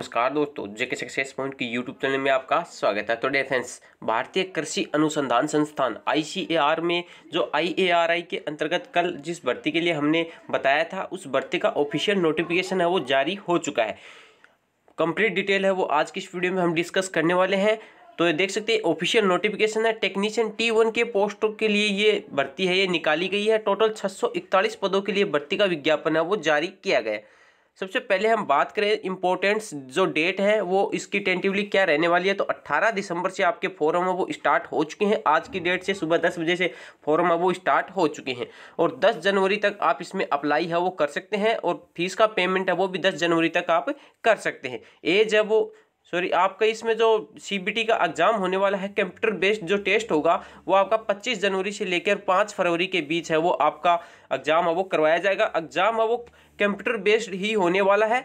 नमस्कार दोस्तों JK success point की यूट्यूब चैनल में आपका स्वागत है तो डे फ्रेंड्स भारतीय कृषि अनुसंधान संस्थान आईसीएआर में जो आईएआरआई के अंतर्गत कल जिस भर्ती के लिए हमने बताया था उस भर्ती का ऑफिशियल नोटिफिकेशन है वो जारी हो चुका है कंप्लीट डिटेल है वो आज की इस वीडियो में हम डिस्कस करने वाले हैं तो ये देख सकते हैं ऑफिशियल नोटिफिकेशन है टेक्नीशियन टी वन के पोस्टों के लिए ये भर्ती है ये निकाली गई है टोटल 641 पदों के लिए भर्ती का विज्ञापन है वो जारी किया गया है सबसे पहले हम बात करें इंपॉर्टेंट्स जो डेट है वो इसकी टेंटिवली क्या रहने वाली है तो 18 दिसंबर से आपके फॉरम है वो स्टार्ट हो चुके हैं आज की डेट से सुबह 10 बजे से फोरम है वो स्टार्ट हो चुके हैं और 10 जनवरी तक आप इसमें अप्लाई है वो कर सकते हैं और फीस का पेमेंट है वो भी दस जनवरी तक आप कर सकते हैं एज है वो सॉरी आपका इसमें जो सी का एग्ज़ाम होने वाला है कंप्यूटर बेस्ड जो टेस्ट होगा वो आपका 25 जनवरी से लेकर 5 फरवरी के बीच है वो आपका एग्ज़ाम है वो करवाया जाएगा एग्ज़ाम है वो कंप्यूटर बेस्ड ही होने वाला है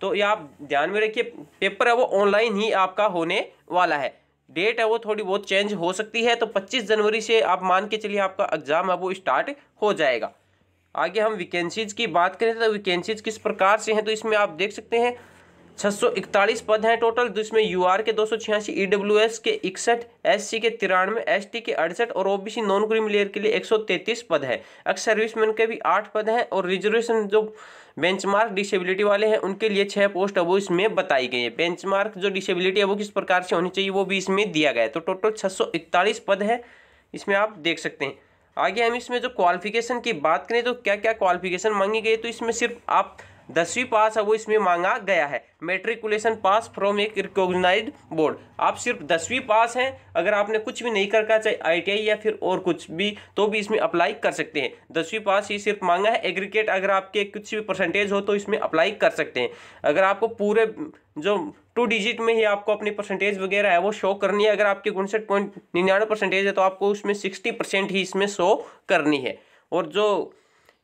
तो ये आप ध्यान में रखिए पेपर है वो ऑनलाइन ही आपका होने वाला है डेट है वो थोड़ी बहुत चेंज हो सकती है तो पच्चीस जनवरी से आप मान के चलिए आपका एग्ज़ाम है वो स्टार्ट हो जाएगा आगे हम वैकेंसीज़ की बात करें तो वैकेंसीज़ किस प्रकार से हैं तो इसमें आप देख सकते हैं 641 पद हैं टोटल जिसमें यू आर के दो सौ छियासी ई डब्ल्यू एस के इकसठ एस सी के तिरानवे एस टी के अड़सठ और O B C non cream layer के लिए एक सौ तैंतीस पद है एक्स सर्विसमैन के भी आठ पद हैं और रिजर्वेशन जो बेंचमार्क डिसेबिलिटी वाले हैं उनके लिए छः पोस्ट अब इसमें बताई गई है बेंचमार्क जो डिसेबिलिटी है वो किस प्रकार से होनी चाहिए वो भी इसमें दिया गया है तो टोटल छः पद है इसमें आप देख सकते हैं आगे हम इसमें जो क्वालिफिकेशन की बात करें तो क्या क्या क्वालिफिकेशन मांगी गई तो इसमें सिर्फ आप दसवीं पास है वो इसमें मांगा गया है मेट्रिकुलेशन पास फ्रॉम एक रिकोगनाइज बोर्ड आप सिर्फ दसवीं पास हैं अगर आपने कुछ भी नहीं करका चाहे आईटीआई या फिर और कुछ भी तो भी इसमें अप्लाई कर सकते हैं दसवीं पास ही सिर्फ मांगा है एग्रीकेट अगर आपके कुछ भी परसेंटेज हो तो इसमें अप्लाई कर सकते हैं अगर आपको पूरे जो टू डिजिट में ही आपको अपनी परसेंटेज वगैरह है वो शो करनी है अगर आपकी उनसठ पॉइंट निन्यानवे परसेंटेज है तो आपको उसमें सिक्सटी परसेंट ही इसमें शो करनी है और जो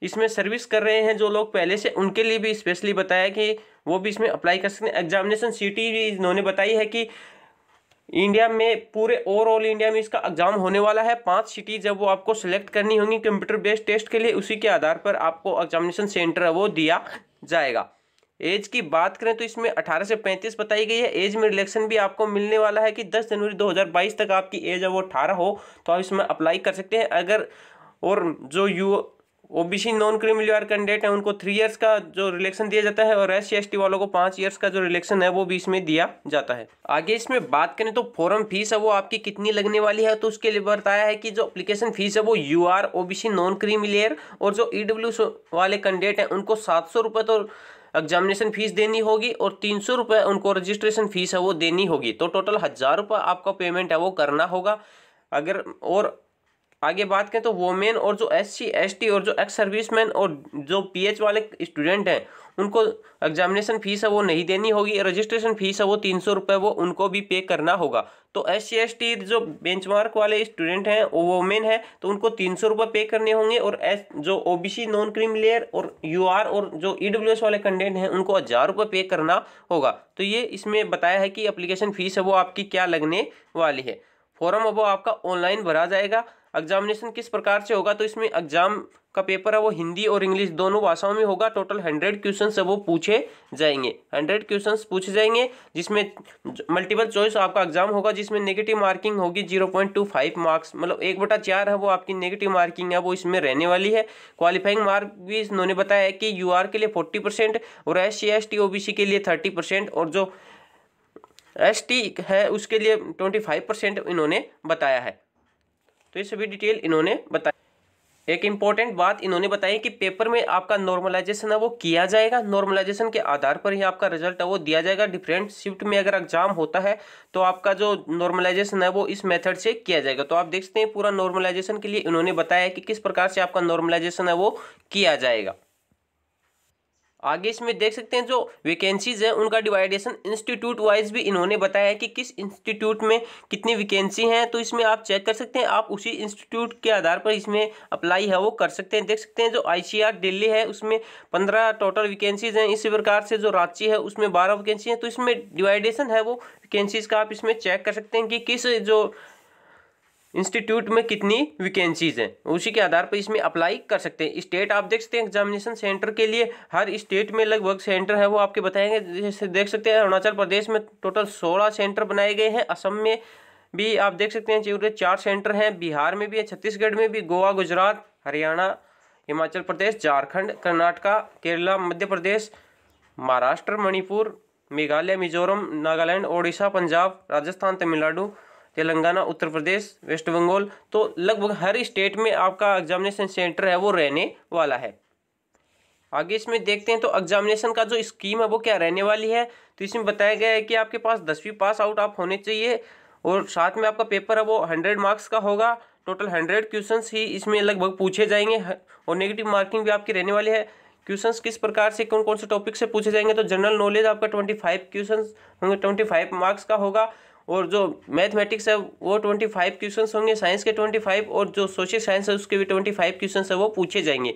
इसमें सर्विस कर रहे हैं जो लोग पहले से उनके लिए भी स्पेशली बताया कि वो भी इसमें अप्लाई कर सकते हैं एग्जामिनेशन सीटी इन्होंने बताई है कि इंडिया में पूरे ओवरऑल इंडिया में इसका एग्ज़ाम होने वाला है पांच सिटी जब वो आपको सेलेक्ट करनी होंगी कंप्यूटर बेस्ड टेस्ट के लिए उसी के आधार पर आपको एग्जामिनेशन सेंटर वो दिया जाएगा एज की बात करें तो इसमें 18 से 35 बताई गई है एज में रिलेक्शन भी आपको मिलने वाला है कि 10 जनवरी 2022 तक आपकी एज है वो 18 हो तो आप इसमें अप्लाई कर सकते हैं अगर और जो U OBC non creamy layer candidate हैं उनको थ्री इयर्स का जो रिलेक्शन दिया जाता है और एस सी वालों को पाँच इयर्स का जो रिलेक्शन है वो भी इसमें दिया जाता है आगे इसमें बात करें तो फॉरम फीस है वो आपकी कितनी लगने वाली है तो उसके लिए बताया है कि जो अप्लीकेशन फीस है वो U R O non creamy layer और जो ई e वाले कैंडिडेट हैं उनको सात सौ तो एग्जामिनेशन फीस देनी होगी और तीन सौ रुपये उनको रजिस्ट्रेशन फीस है वो देनी होगी तो टोटल हज़ार रुपये आपका पेमेंट है वो करना होगा अगर और आगे बात करें तो वोमेन और जो एस सी और जो एक्स सर्विसमैन और जो पीएच वाले स्टूडेंट हैं उनको एग्जामिनेशन फीस है वो नहीं देनी होगी रजिस्ट्रेशन फीस है वो तीन सौ रुपये वो उनको भी पे करना होगा तो एस सी जो बेंचमार्क वाले स्टूडेंट हैं वो वोमेन है तो उनको तीन सौ रुपये पे करने होंगे और एस जो O B C non cream layer और यू आर और जो ई डब्ल्यू एस वाले कंटेंट हैं उनको हज़ार रुपये पे करना होगा तो ये इसमें बताया है कि अप्लीकेशन फ़ीस है वो आपकी क्या लगने वाली है फॉर्म अब आपका ऑनलाइन भरा जाएगा एग्जामिनेशन किस प्रकार से होगा तो इसमें एग्जाम का पेपर है वो हिंदी और इंग्लिश दोनों भाषाओं में होगा टोटल हंड्रेड क्वेश्चन है वो पूछे जाएंगे हंड्रेड क्वेश्चन पूछे जाएंगे जिसमें मल्टीपल चॉइस आपका एग्जाम होगा जिसमें नेगेटिव मार्किंग होगी zero point two five marks मतलब एक बटा चार है वो आपकी नेगेटिव मार्किंग है वो इसमें रहने वाली है क्वालिफाइंग मार्क भी इन्होंने बताया है कि यू के लिए फोर्टी परसेंट और S C S T O B C के लिए थर्टी परसेंट और जो एस टी है उसके लिए ट्वेंटी फाइव परसेंट इन्होंने बताया है तो ये सभी डिटेल इन्होंने बताया एक इम्पॉर्टेंट बात इन्होंने बताई कि पेपर में आपका नॉर्मलाइजेशन है वो किया जाएगा नॉर्मलाइजेशन के आधार पर ही आपका रिजल्ट है वो दिया जाएगा डिफरेंट शिफ्ट में अगर एग्जाम होता है तो आपका जो नॉर्मलाइजेशन है वो इस मेथड से किया जाएगा तो आप देख सकते हैं पूरा नॉर्मलाइजेशन के लिए इन्होंने बताया कि किस प्रकार से आपका नॉर्मलाइजेशन है वो किया जाएगा आगे इसमें देख सकते हैं जो वैकेंसीज है उनका डिवाइडेशन इंस्टीट्यूट वाइज भी इन्होंने बताया है कि किस इंस्टीट्यूट में कितनी वैकेंसी हैं तो इसमें आप चेक कर सकते हैं आप उसी इंस्टीट्यूट के आधार पर इसमें अप्लाई है वो कर सकते हैं देख सकते हैं जो आईसीआर दिल्ली है उसमें पंद्रह टोटल वैकेंसीज हैं इसी प्रकार से जो रांची है उसमें बारह वैकेंसी हैं तो इसमें डिवाइडेशन है वो वैकेंसीज का आप इसमें चेक कर सकते हैं कि किस जो इंस्टीट्यूट में कितनी वैकेंसीज हैं उसी के आधार पर इसमें अप्लाई कर सकते हैं स्टेट आप देख सकते हैं एग्जामिनेशन सेंटर के लिए हर स्टेट में लगभग सेंटर है वो आपके बताएंगे जैसे देख सकते हैं अरुणाचल प्रदेश में टोटल सोलह सेंटर बनाए गए हैं असम में भी आप देख सकते हैं पूरे चार सेंटर हैं बिहार में भी है छत्तीसगढ़ में भी गोवा गुजरात हरियाणा हिमाचल प्रदेश झारखंड कर्नाटका केरला मध्य प्रदेश महाराष्ट्र मणिपुर मेघालय मिजोरम नागालैंड ओडिशा पंजाब राजस्थान तमिलनाडु तेलंगाना उत्तर प्रदेश वेस्ट बंगाल तो लगभग हर स्टेट में आपका एग्जामिनेशन सेंटर है वो रहने वाला है आगे इसमें देखते हैं तो एग्जामिनेशन का जो स्कीम है वो क्या रहने वाली है तो इसमें बताया गया है कि आपके पास दसवीं पास आउट आप होने चाहिए और साथ में आपका पेपर है वो हंड्रेड मार्क्स का होगा टोटल हंड्रेड क्वेश्चन ही इसमें लगभग पूछे जाएंगे और नेगेटिव मार्किंग भी आपकी रहने वाली है क्वेश्चन किस प्रकार से कौन कौन से टॉपिक से पूछे जाएंगे तो जनरल नॉलेज आपका ट्वेंटी फाइव क्वेश्चन होंगे ट्वेंटी फाइव मार्क्स का होगा और जो मैथमेटिक्स है वो ट्वेंटी फाइव क्वेश्चन होंगे साइंस के ट्वेंटी फाइव और जो सोशल साइंस है उसके भी ट्वेंटी फाइव क्वेश्चन है वो पूछे जाएंगे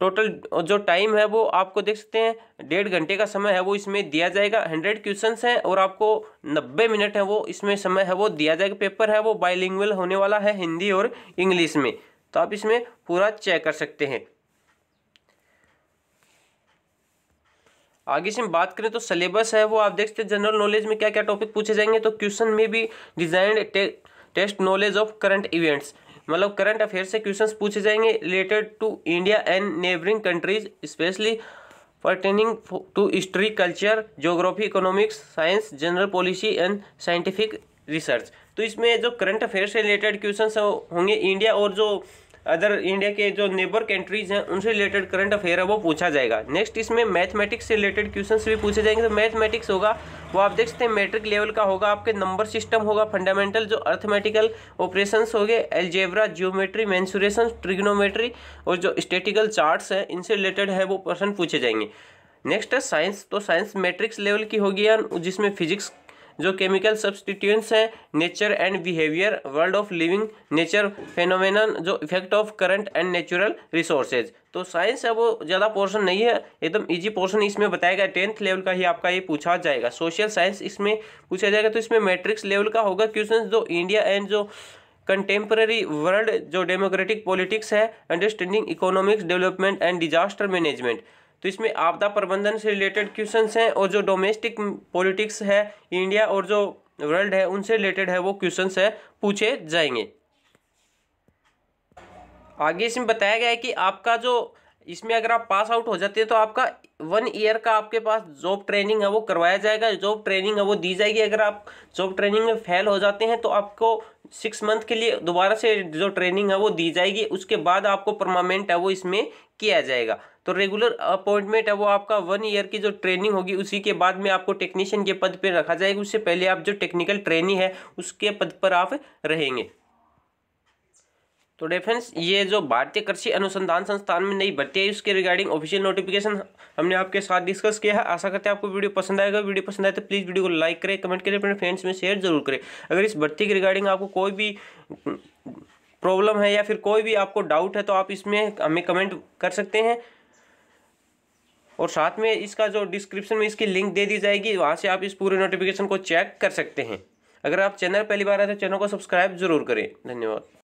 टोटल जो टाइम है वो आपको देख सकते हैं डेढ़ घंटे का समय है वो इसमें दिया जाएगा हंड्रेड क्वेश्चन हैं और आपको नब्बे मिनट है वो इसमें समय है वो दिया जाएगा पेपर है वो बाइलिंग होने वाला है हिंदी और इंग्लिश में तो आप इसमें पूरा चेक कर सकते हैं आगे से हम बात करें तो सिलेबस है वो आप देख सकते हैं जनरल नॉलेज में क्या क्या टॉपिक पूछे जाएंगे तो क्वेश्चन में भी design test knowledge of current events मतलब करंट अफेयर से क्वेश्चन पूछे जाएंगे related to India and neighbouring countries specially pertaining to history culture geography economics science general policy and scientific research तो इसमें जो करंट अफेयर से रिलेटेड क्वेश्चन होंगे India और जो अदर इंडिया के जो नेबर कंट्रीज हैं उनसे रिलेटेड करंट अफेयर है वो पूछा जाएगा नेक्स्ट इसमें मैथमेटिक्स से रिलेटेड क्वेश्चन भी पूछे जाएंगे तो मैथमेटिक्स होगा वो आप देख सकते हैं मैट्रिक लेवल का होगा आपके नंबर सिस्टम होगा फंडामेंटल जो अर्थमेटिकल ऑपरेशन हो गए एल्जेब्रा जियोमेट्री मैंसुरेशन ट्रिग्नोमेट्री और जो स्टेटिकल चार्ट्स हैं इनसे रिलेटेड है वो क्वेश्चन पूछे जाएंगे नेक्स्ट है साइंस तो साइंस मैट्रिक्स लेवल की होगी या जिसमें फिजिक्स जो केमिकल सब्सटीट्यूंट्स हैं nature and behaviour world of living nature phenomenon जो effect of current and natural resources तो साइंस है वो ज़्यादा पोर्शन नहीं है एकदम इजी पोर्शन इसमें बताया गया टेंथ लेवल का ही आपका ये पूछा जाएगा सोशल साइंस इसमें पूछा जाएगा तो इसमें मैट्रिक्स लेवल का होगा क्वेश्चन जो इंडिया एंड जो कंटेम्प्रेरी वर्ल्ड जो डेमोक्रेटिक पॉलिटिक्स है understanding economics development and disaster management तो इसमें आपदा प्रबंधन से रिलेटेड क्वेश्चन हैं और जो डोमेस्टिक पॉलिटिक्स है इंडिया और जो वर्ल्ड है उनसे रिलेटेड है वो क्वेश्चन है पूछे जाएंगे आगे इसमें बताया गया है कि आपका जो इसमें अगर आप पास आउट हो जाते हैं तो आपका वन ईयर का आपके पास जॉब ट्रेनिंग है वो करवाया जाएगा जॉब ट्रेनिंग है वो दी जाएगी अगर आप जॉब ट्रेनिंग में फेल हो जाते हैं तो आपको सिक्स मंथ के लिए दोबारा से जो ट्रेनिंग है वो दी जाएगी उसके बाद आपको परमानेंट है वो इसमें किया जाएगा तो रेगुलर अपॉइंटमेंट है वो आपका वन ईयर की जो ट्रेनिंग होगी उसी के बाद में आपको टेक्नीशियन के पद पर रखा जाएगा उससे पहले आप जो टेक्निकल ट्रेनिंग है उसके पद पर आप रहेंगे तो डेफेंस ये जो भारतीय कृषि अनुसंधान संस्थान में नई भर्ती आई उसके रिगार्डिंग ऑफिशियल नोटिफिकेशन हमने आपके साथ डिस्कस किया है आशा करते हैं आपको वीडियो पसंद आएगा वीडियो पसंद आए तो प्लीज़ वीडियो को लाइक करें कमेंट करें अपने फ्रेंड्स में शेयर जरूर करें अगर इस भर्ती के रिगार्डिंग आपको कोई भी प्रॉब्लम है या फिर कोई भी आपको डाउट है तो आप इसमें हमें कमेंट कर सकते हैं और साथ में इसका जो डिस्क्रिप्शन में इसकी लिंक दे दी जाएगी वहाँ से आप इस पूरे नोटिफिकेशन को चेक कर सकते हैं अगर आप चैनल पहली बार आए तो चैनल को सब्सक्राइब जरूर करें धन्यवाद